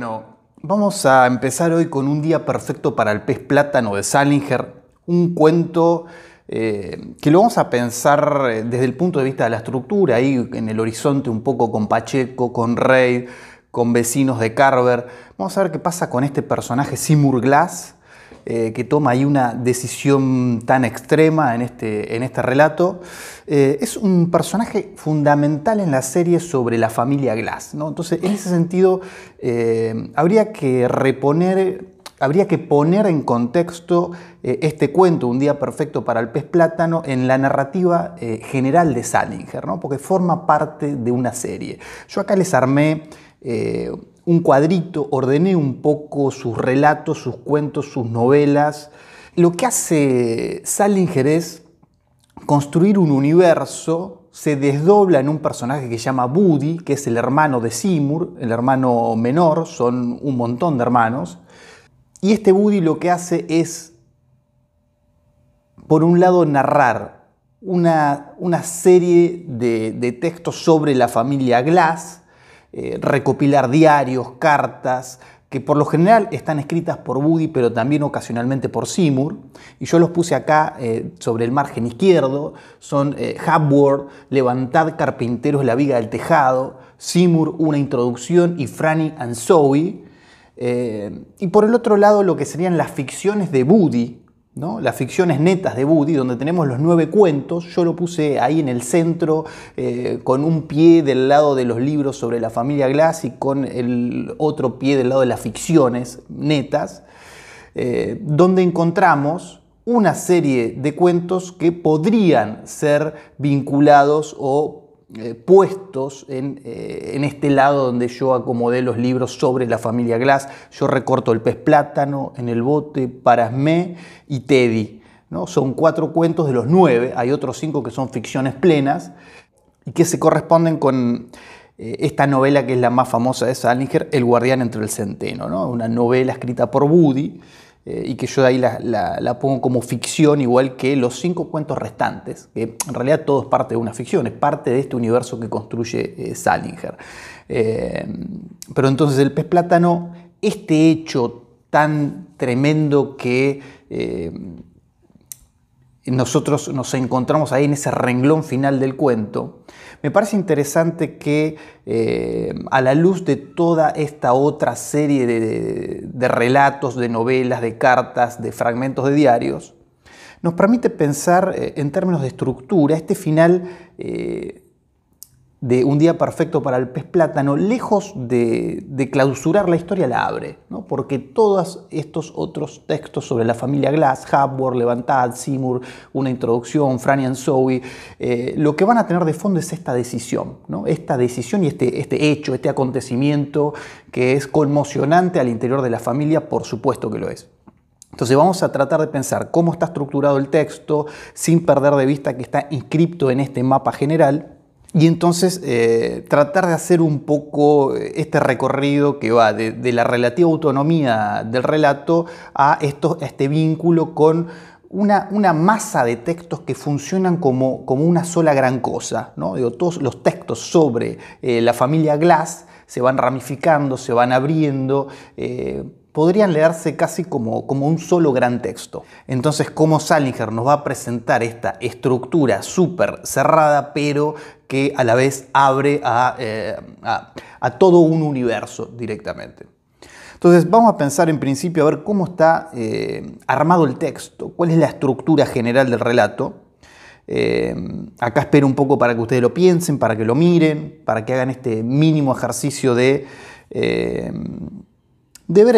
Bueno, vamos a empezar hoy con Un día perfecto para el pez plátano de Salinger, un cuento eh, que lo vamos a pensar eh, desde el punto de vista de la estructura, ahí en el horizonte un poco con Pacheco, con Rey, con vecinos de Carver. Vamos a ver qué pasa con este personaje Seymour Glass, eh, que toma ahí una decisión tan extrema en este, en este relato. Eh, es un personaje fundamental en la serie sobre la familia Glass. ¿no? Entonces, en ese sentido, eh, habría que reponer habría que poner en contexto este cuento, Un día perfecto para el pez plátano, en la narrativa general de Salinger, ¿no? porque forma parte de una serie. Yo acá les armé un cuadrito, ordené un poco sus relatos, sus cuentos, sus novelas. Lo que hace Salinger es construir un universo, se desdobla en un personaje que se llama Buddy, que es el hermano de Seymour, el hermano menor, son un montón de hermanos. Y este Buddy lo que hace es, por un lado, narrar una, serie de textos sobre la familia Glass, eh, recopilar diarios, cartas, que por lo general están escritas por Woody, pero también ocasionalmente por Seymour. Y yo los puse acá eh, sobre el margen izquierdo. Son eh, Levantad Carpinteros la Viga del Tejado, Seymour, Una Introducción y Franny and Zoe. Eh, y por el otro lado, lo que serían las ficciones de Woody, las ficciones netas de Woody, donde tenemos los nueve cuentos, yo lo puse ahí en el centro, eh, con un pie del lado de los libros sobre la familia Glass y con el otro pie del lado de las ficciones netas, eh, donde encontramos una serie de cuentos que podrían ser vinculados o eh, puestos eh, en, este lado donde yo acomodé los libros sobre la familia Glass. Yo recorto El pez plátano, En el bote, Parasmé y Teddy. ¿no? Son cuatro cuentos de los nueve, hay otros cinco que son ficciones plenas y que se corresponden con eh, esta novela que es la más famosa de Salinger, El guardián entre el centeno, una novela escrita por Woody eh, y que yo de ahí la, pongo como ficción, igual que los cinco cuentos restantes, que en realidad todo es parte de una ficción, es parte de este universo que construye eh, Salinger. Eh, pero entonces el pez plátano, este hecho tan tremendo que nosotros nos encontramos ahí en ese renglón final del cuento, me parece interesante que eh, a la luz de toda esta otra serie de, relatos, de novelas, de cartas, de fragmentos de diarios, nos permite pensar eh, en términos de estructura este final eh, de Un día perfecto para el pez plátano, lejos de, clausurar la historia, la abre, porque todos estos otros textos sobre la familia Glass, Hubbard Levantad, Seymour, una introducción, Franny and Zoe, eh, lo que van a tener de fondo es esta decisión, ¿no? esta decisión y este, este hecho, este acontecimiento que es conmocionante al interior de la familia, por supuesto que lo es. Entonces vamos a tratar de pensar cómo está estructurado el texto sin perder de vista que está inscripto en este mapa general y entonces eh, tratar de hacer un poco eh, este recorrido que va de, la relativa autonomía del relato a, este vínculo con una, una, masa de textos que funcionan como, como una sola gran cosa. ¿no? todos los textos sobre eh, la familia Glass se van ramificando, se van abriendo podrían leerse casi como, como, un solo gran texto. Entonces, cómo Salinger nos va a presentar esta estructura súper cerrada, pero que a la vez abre a, eh, todo un universo directamente. Entonces, vamos a pensar en principio a ver cómo está eh, armado el texto, cuál es la estructura general del relato. Eh, acá espero un poco para que ustedes lo piensen, para que lo miren, para que hagan este mínimo ejercicio de de ver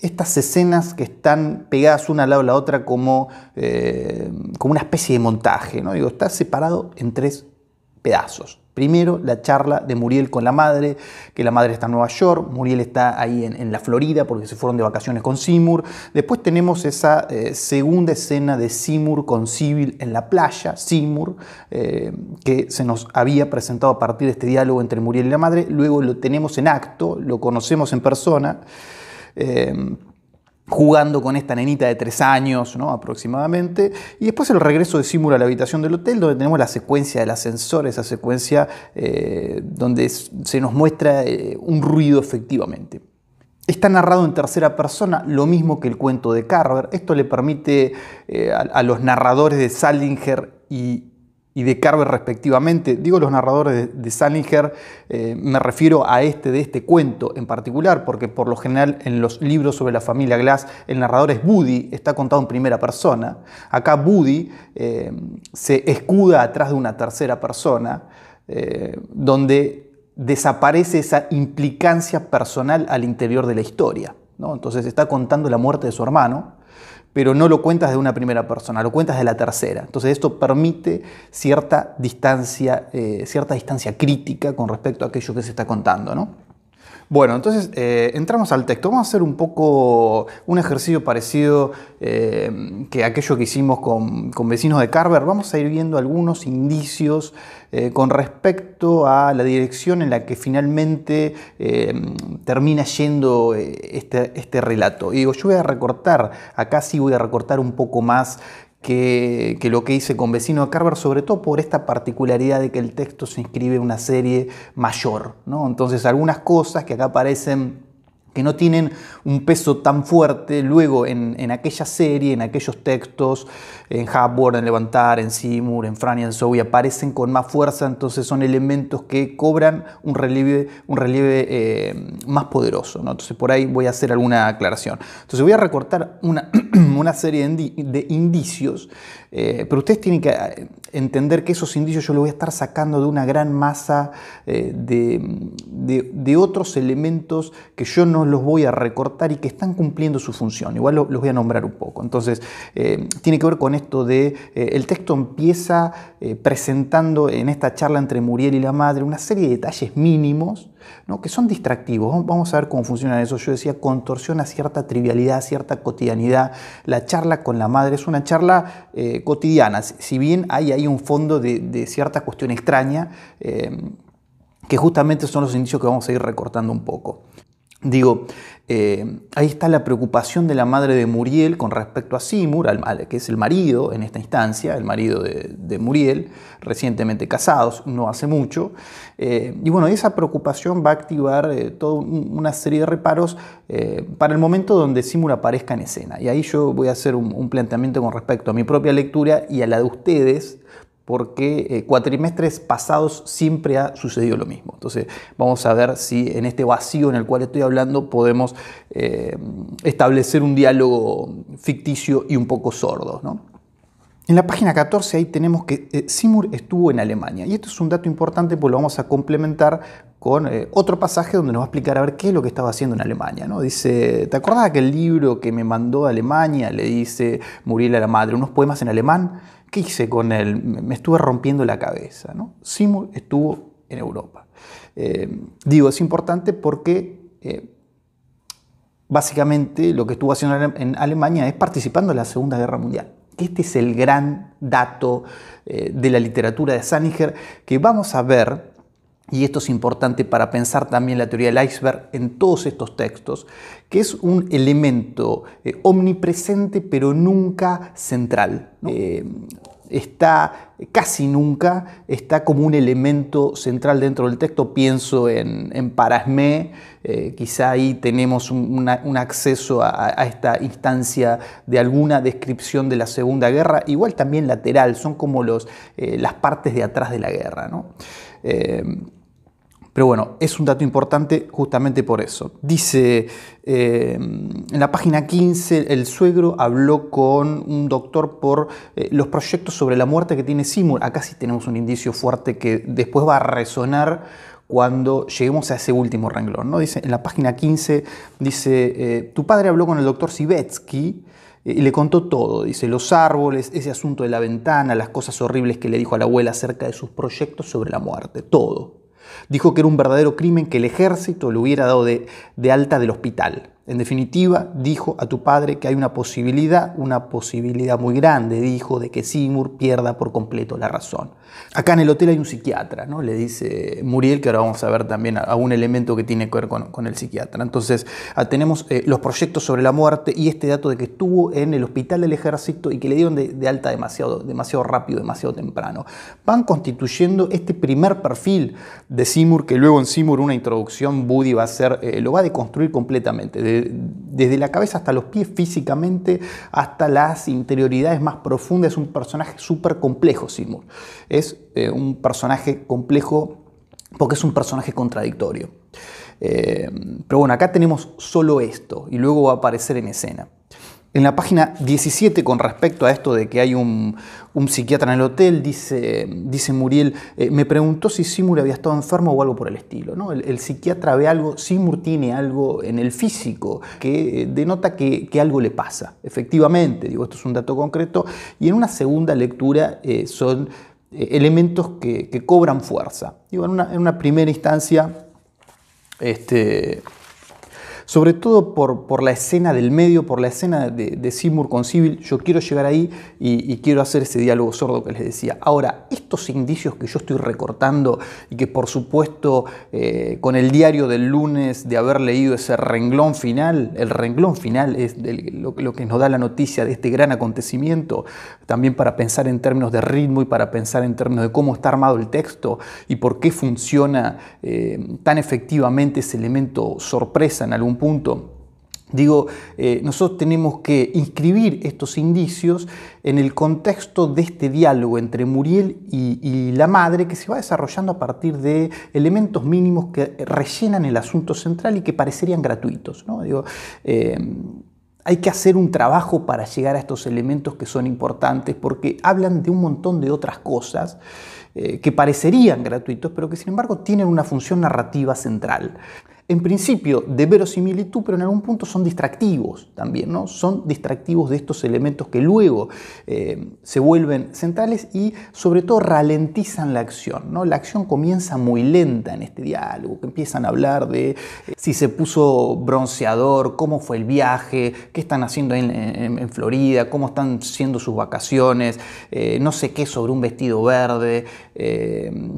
estas escenas que están pegadas una al lado de la otra como, eh, como una especie de montaje. ¿no? Digo, está separado en tres pedazos. Primero, la charla de Muriel con la madre, que la madre está en Nueva York, Muriel está ahí en, la Florida porque se fueron de vacaciones con Seymour. Después tenemos esa eh, segunda escena de Seymour con Civil en la playa, Seymour, eh, que se nos había presentado a partir de este diálogo entre Muriel y la madre. Luego lo tenemos en acto, lo conocemos en persona. Eh, jugando con esta nenita de tres años, aproximadamente. Y después el regreso de Simula a la habitación del hotel, donde tenemos la secuencia del ascensor, esa secuencia eh, donde se nos muestra eh, un ruido efectivamente. Está narrado en tercera persona, lo mismo que el cuento de Carver. Esto le permite eh, a, a, los narradores de Salinger y y de Carver respectivamente. Digo los narradores de, Salinger, eh, me refiero a este de este cuento en particular, porque por lo general en los libros sobre la familia Glass el narrador es Buddy, está contado en primera persona. Acá Buddy eh, se escuda atrás de una tercera persona, eh, donde desaparece esa implicancia personal al interior de la historia. Entonces está contando la muerte de su hermano pero no lo cuentas de una primera persona, lo cuentas de la tercera. Entonces esto permite cierta distancia, eh, cierta distancia crítica con respecto a aquello que se está contando. Bueno, entonces eh, entramos al texto. Vamos a hacer un poco un ejercicio parecido eh, que aquello que hicimos con, vecinos de Carver. Vamos a ir viendo algunos indicios eh, con respecto a la dirección en la que finalmente termina yendo este, este relato. Y digo, yo voy a recortar, acá sí voy a recortar un poco más que, lo que hice con Vecino de Carver, sobre todo por esta particularidad de que el texto se inscribe en una serie mayor. ¿no? Entonces algunas cosas que acá aparecen que no tienen un peso tan fuerte luego en, aquella serie, en aquellos textos, en Hubbard, en Levantar, en Seymour, en Fran y en Zoe, aparecen con más fuerza, entonces son elementos que cobran un relieve, un relieve eh, más poderoso. Entonces por ahí voy a hacer alguna aclaración. Entonces voy a recortar una una serie de indicios, eh, pero ustedes tienen que eh, entender que esos indicios yo los voy a estar sacando de una gran masa eh, de, otros elementos que yo no los voy a recortar y que están cumpliendo su función. Igual los voy a nombrar un poco. Entonces, tiene que ver con esto de, el texto empieza presentando en esta charla entre Muriel y la madre una serie de detalles mínimos que son distractivos. Vamos a ver cómo funcionan eso. Yo decía, contorsiona cierta trivialidad, cierta cotidianidad. La charla con la madre es una charla eh, cotidiana, si bien hay ahí un fondo de, cierta cuestión extraña, eh, que justamente son los indicios que vamos a ir recortando un poco. Digo, eh, ahí está la preocupación de la madre de Muriel con respecto a Simur al, que es el marido en esta instancia, el marido de, Muriel, recientemente casados, no hace mucho. Eh, y bueno, esa preocupación va a activar eh, toda una serie de reparos para el momento donde Simur aparezca en escena. Y ahí yo voy a hacer un, un planteamiento con respecto a mi propia lectura y a la de ustedes porque eh, cuatrimestres pasados siempre ha sucedido lo mismo. Entonces vamos a ver si en este vacío en el cual estoy hablando podemos eh, establecer un diálogo ficticio y un poco sordo. ¿no? En la página 14 ahí tenemos que eh, Simur estuvo en Alemania. Y esto es un dato importante pues lo vamos a complementar con eh, otro pasaje donde nos va a explicar a ver qué es lo que estaba haciendo en Alemania. ¿no? Dice, ¿te acordás de aquel libro que me mandó a Alemania? Le dice Muriel a la madre, unos poemas en alemán. ¿Qué hice con él? Me estuve rompiendo la cabeza. ¿no? Simur estuvo en Europa. Eh, digo, es importante porque básicamente lo que estuvo haciendo en Alemania es participando en la Segunda Guerra Mundial. Este es el gran dato eh, de la literatura de Saniger que vamos a ver, y esto es importante para pensar también la teoría del iceberg en todos estos textos, que es un elemento eh, omnipresente pero nunca central. Eh, está casi nunca, está como un elemento central dentro del texto. Pienso en, en Parasmé, eh, quizá ahí tenemos un, acceso a, esta instancia de alguna descripción de la Segunda Guerra, igual también lateral, son como los, eh, las partes de atrás de la guerra. ¿no? Eh, pero bueno, es un dato importante justamente por eso. Dice, eh, en la página 15, el suegro habló con un doctor por eh, los proyectos sobre la muerte que tiene Seymour. Acá sí tenemos un indicio fuerte que después va a resonar cuando lleguemos a ese último renglón. ¿no? Dice, en la página 15 dice, eh, tu padre habló con el doctor Sibetsky y le contó todo, dice, los árboles, ese asunto de la ventana, las cosas horribles que le dijo a la abuela acerca de sus proyectos sobre la muerte, todo. Dijo que era un verdadero crimen que el ejército le hubiera dado de alta del hospital. En definitiva, dijo a tu padre que hay una posibilidad, una posibilidad muy grande, dijo, de que Seymour pierda por completo la razón. Acá en el hotel hay un psiquiatra, ¿no? Le dice Muriel, que ahora vamos a ver también algún elemento que tiene que ver con, el psiquiatra. Entonces, ah, tenemos eh, los proyectos sobre la muerte y este dato de que estuvo en el hospital del ejército y que le dieron de, alta demasiado, demasiado rápido, demasiado temprano. Van constituyendo este primer perfil de Seymour, que luego en Seymour una introducción, Buddy va a hacer, eh, lo va a deconstruir completamente. De desde, la cabeza hasta los pies físicamente, hasta las interioridades más profundas. Es un personaje súper complejo, Seymour. Es eh, un personaje complejo porque es un personaje contradictorio. Eh, pero bueno, acá tenemos solo esto y luego va a aparecer en escena. En la página 17, con respecto a esto de que hay un, psiquiatra en el hotel, dice, Muriel, eh, me preguntó si Simur había estado enfermo o algo por el estilo. El, psiquiatra ve algo, Simur tiene algo en el físico que eh, denota que, algo le pasa. Efectivamente, digo, esto es un dato concreto. Y en una segunda lectura eh, son elementos que, cobran fuerza. Digo, en una, en una primera instancia, este, sobre todo por, por la escena del medio, por la escena de, de Seymour con Civil. Yo quiero llegar ahí y, quiero hacer ese diálogo sordo que les decía. Ahora, estos indicios que yo estoy recortando y que por supuesto eh, con el diario del lunes de haber leído ese renglón final, el renglón final es lo, que nos da la noticia de este gran acontecimiento, también para pensar en términos de ritmo y para pensar en términos de cómo está armado el texto y por qué funciona eh, tan efectivamente ese elemento sorpresa en algún punto. Digo, eh, nosotros tenemos que inscribir estos indicios en el contexto de este diálogo entre Muriel y, la madre que se va desarrollando a partir de elementos mínimos que rellenan el asunto central y que parecerían gratuitos. Digo, eh, hay que hacer un trabajo para llegar a estos elementos que son importantes porque hablan de un montón de otras cosas eh, que parecerían gratuitos, pero que sin embargo tienen una función narrativa central en principio de verosimilitud, pero en algún punto son distractivos también, ¿no? Son distractivos de estos elementos que luego eh, se vuelven centrales y sobre todo ralentizan la acción, ¿no? La acción comienza muy lenta en este diálogo, que empiezan a hablar de eh, si se puso bronceador, cómo fue el viaje, qué están haciendo en, Florida, cómo están siendo sus vacaciones, eh, no sé qué sobre un vestido verde,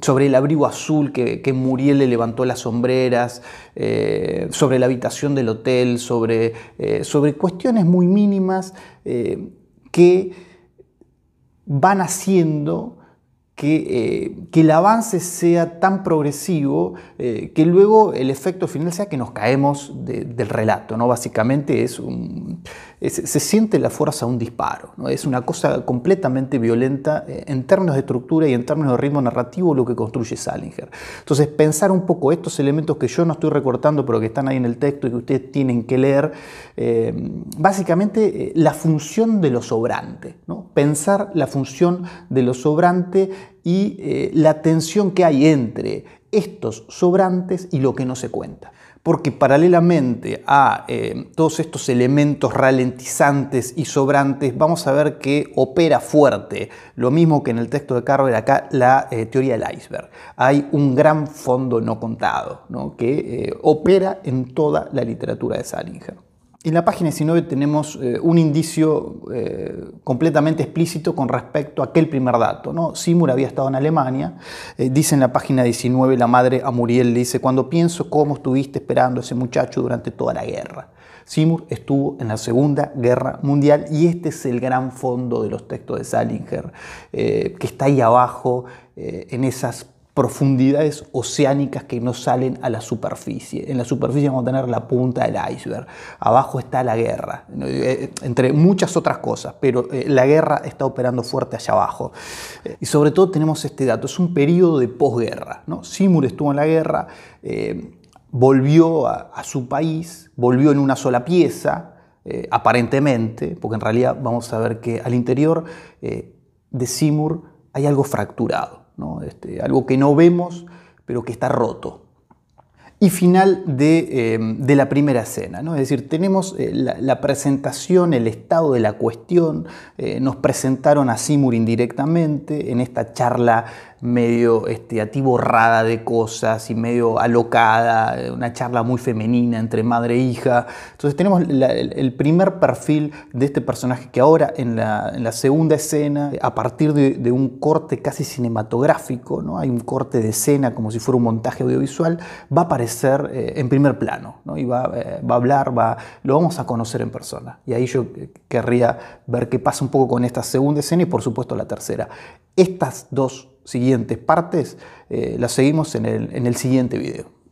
sobre el abrigo azul que, que Muriel le levantó las sombreras, eh, sobre la habitación del hotel, sobre, eh, sobre cuestiones muy mínimas eh, que van haciendo que, el avance sea tan progresivo que luego el efecto final sea que nos caemos del relato. ¿no? Básicamente es un, eh, se siente la fuerza de un disparo. ¿no? Es una cosa completamente violenta eh, en términos de estructura y en términos de ritmo narrativo lo que construye Salinger. Entonces, pensar un poco estos elementos que yo no estoy recortando, pero que están ahí en el texto y que ustedes tienen que leer, eh, básicamente la función de lo sobrante, ¿no? pensar la función de lo sobrante y la tensión que hay entre estos sobrantes y lo que no se cuenta. Porque paralelamente a eh, todos estos elementos ralentizantes y sobrantes, vamos a ver que opera fuerte, lo mismo que en el texto de Carver acá, la eh, teoría del iceberg. Hay un gran fondo no contado que eh, opera en toda la literatura de Salinger. En la página 19 tenemos eh, un indicio eh, completamente explícito con respecto a aquel primer dato. ¿no? Simur había estado en Alemania. Eh, dice en la página 19 la madre a Muriel, le dice, cuando pienso cómo estuviste esperando a ese muchacho durante toda la guerra. Simur estuvo en la Segunda Guerra Mundial y este es el gran fondo de los textos de Salinger, que está ahí abajo, en esas profundidades oceánicas que no salen a la superficie. En la superficie vamos a tener la punta del iceberg, abajo está la guerra, eh, eh, entre muchas otras cosas, pero eh, la guerra está operando fuerte allá abajo. Y sobre todo tenemos este dato, es un periodo de posguerra. ¿no? Seymour estuvo en la guerra, volvió a, su país, volvió en una sola pieza, aparentemente, porque en realidad vamos a ver que al interior de Seymour hay algo fracturado. Este, algo que no vemos, pero que está roto y final eh, de, la primera escena, ¿no? Es decir, tenemos eh, la, presentación, el estado de la cuestión, eh, nos presentaron a Simur indirectamente en esta charla medio este, atiborrada de cosas y medio alocada, una charla muy femenina entre madre e hija. Entonces tenemos el primer perfil de este personaje que ahora en la, segunda escena, a partir de, un corte casi cinematográfico, ¿no? hay un corte de escena como si fuera un montaje audiovisual, va ser eh, en primer plano, y eh, va, a hablar, va, lo vamos a conocer en persona. Y ahí yo eh, querría ver qué pasa un poco con esta segunda escena y por supuesto la tercera. Estas dos siguientes partes las seguimos en el, en el siguiente video.